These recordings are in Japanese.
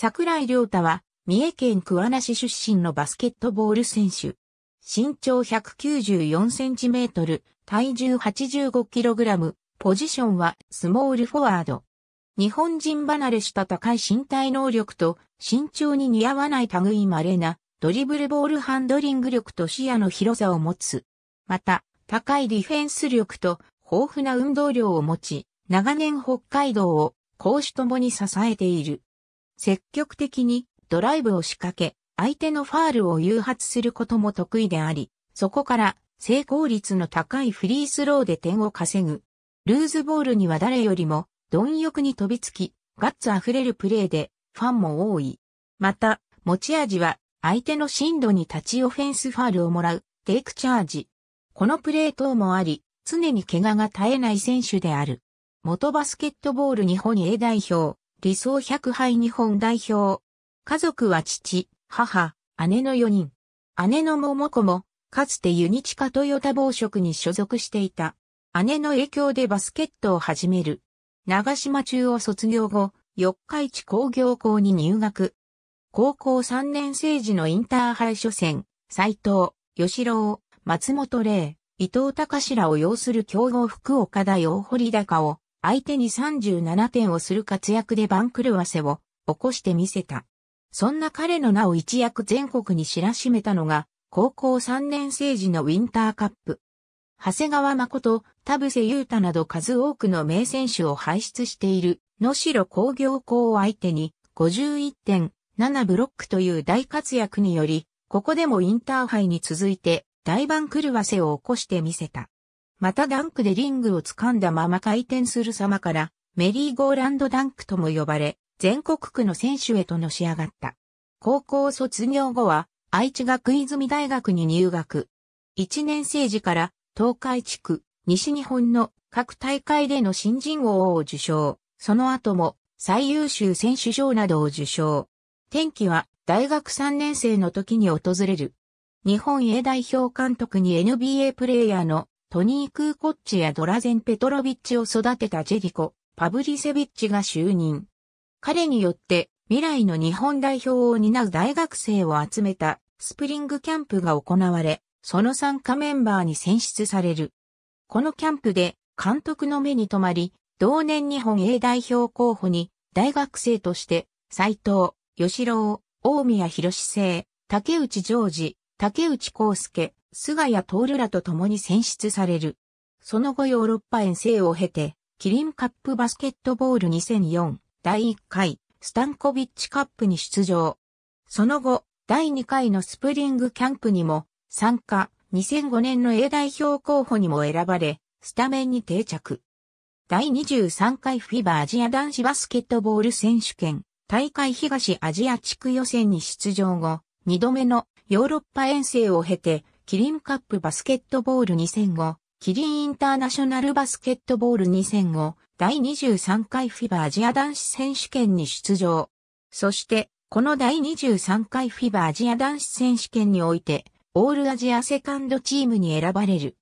桜井良太は、三重県桑名市出身のバスケットボール選手。身長194センチメートル、体重85キログラム、ポジションはスモールフォワード。日本人離れした高い身体能力と身長に似合わない類稀なドリブルボールハンドリング力と視野の広さを持つ。また、高いディフェンス力と豊富な運動量を持ち、長年北海道を講師ともに支えている。積極的にドライブを仕掛け、相手のファールを誘発することも得意であり、そこから成功率の高いフリースローで点を稼ぐ。ルーズボールには誰よりも貪欲に飛びつき、ガッツ溢れるプレーでファンも多い。また、持ち味は相手の進路に立ちオフェンスファールをもらう、テイクチャージ。このプレー等もあり、常に怪我が絶えない選手である。元バスケットボール日本 A 代表、理想百杯日本代表。家族は父、母、姉の4人。姉の桃子も、かつてユニチカトヨタ暴食に所属していた。姉の影響でバスケットを始める。長島中を卒業後、四日市工業校に入学。高校3年生時のインターハイ初戦、斎藤、吉郎、松本玲、伊藤隆らを擁する強豪福岡大大堀高を相手に37点をする活躍で番狂わせを起こしてみせた。そんな彼の名を一躍全国に知らしめたのが、高校3年生時のウィンターカップ。長谷川誠、田臥勇太など数多くの名選手を輩出している、野城工業校を相手に、51.7ブロックという大活躍により、ここでもインターハイに続いて大番狂わせを起こしてみせた。またダンクでリングを掴んだまま回転する様から、メリーゴーランドダンクとも呼ばれ、全国区の選手へとのし上がった。高校卒業後は、愛知学泉大学に入学。1年生時から、東海地区、西日本の各大会での新人王を受賞。その後も、最優秀選手賞などを受賞。天気は、大学3年生の時に訪れる。日本 A 代表監督に NBA プレイヤーのトニー・クーコッチやドラゼン・ペトロビッチを育てたジェディコ、パブリセビッチが就任。彼によって未来の日本代表を担う大学生を集めたスプリングキャンプが行われ、その参加メンバーに選出される。このキャンプで監督の目に留まり、同年日本 A 代表候補に大学生として斎藤、吉郎、大宮博士、竹内常治、竹内康介、菅谷徹らと共に選出される。その後ヨーロッパ遠征を経て、キリンカップバスケットボール2004第1回スタンコビッチカップに出場。その後、第2回のスプリングキャンプにも参加、2005年の A 代表候補にも選ばれ、スタメンに定着。第23回フィバアジア男子バスケットボール選手権大会東アジア地区予選に出場後、2度目のヨーロッパ遠征を経て、キリンカップバスケットボール2005、キリンインターナショナルバスケットボール2005、第23回フィバアジア男子選手権に出場。そして、この第23回フィバアジア男子選手権において、オールアジアセカンドチームに選ばれる。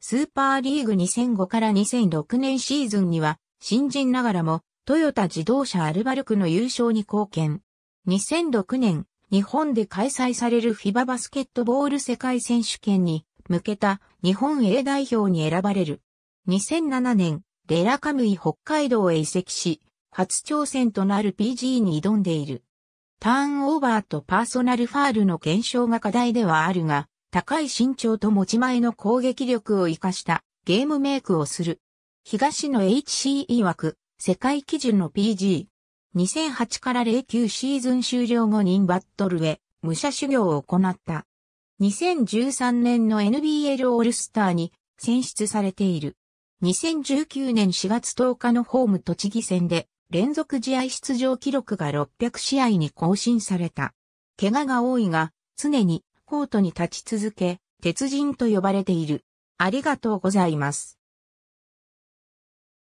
スーパーリーグ2005から2006年シーズンには、新人ながらも、トヨタ自動車アルバルクの優勝に貢献。2006年、日本で開催されるフィババスケットボール世界選手権に向けた日本 A 代表に選ばれる。2007年、レラカムイ北海道へ移籍し、初挑戦となる PG に挑んでいる。ターンオーバーとパーソナルファールの減少が課題ではあるが、高い身長と持ち前の攻撃力を活かしたゲームメイクをする。東の HCE 枠、世界基準の PG、2008から09シーズン終了後にバットルへ武者修行を行った。2013年の NBL オールスターに選出されている。2019年4月10日のホーム栃木戦で連続試合出場記録が600試合に更新された。怪我が多いが常にコートに立ち続け、鉄人と呼ばれている。ありがとうございます。